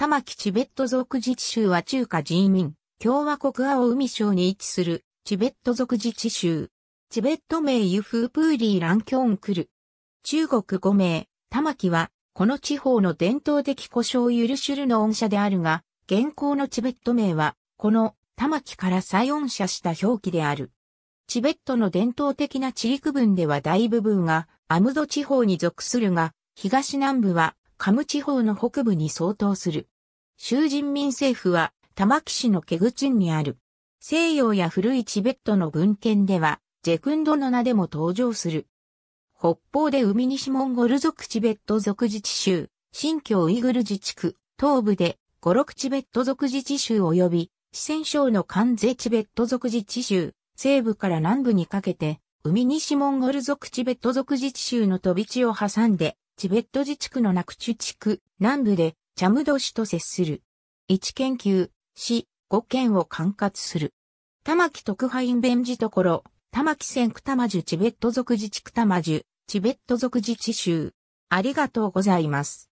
玉城チベット族自治州は中華人民共和国青海省に位置するチベット族自治州。チベット名ユフープーリーランキョンクル。中国語名、玉城は、この地方の伝統的故障ゆるしゅるの音社であるが、現行のチベット名は、この玉城から再音社した表記である。チベットの伝統的な地理区分では大部分がアムド地方に属するが、東南部はカム地方の北部に相当する。州人民政府は玉城市のケグチンにある。西洋や古いチベットの文献では、ジェクンドの名でも登場する。北方で海西モンゴル族チベット族自治州、新疆ウイグル自治区、東部で五六チベット族自治州及び、四川省の関税チベット族自治州、西部から南部にかけて、海西モンゴル族チベット族自治州の飛び地を挟んで、チベット自治区のなくチ地区、南部で、チャムド市と接する。1研究、市、5県を管轄する。玉木特派員弁事所、玉木線マ玉樹チベット族自治区玉樹、チベット族自治州。ありがとうございます。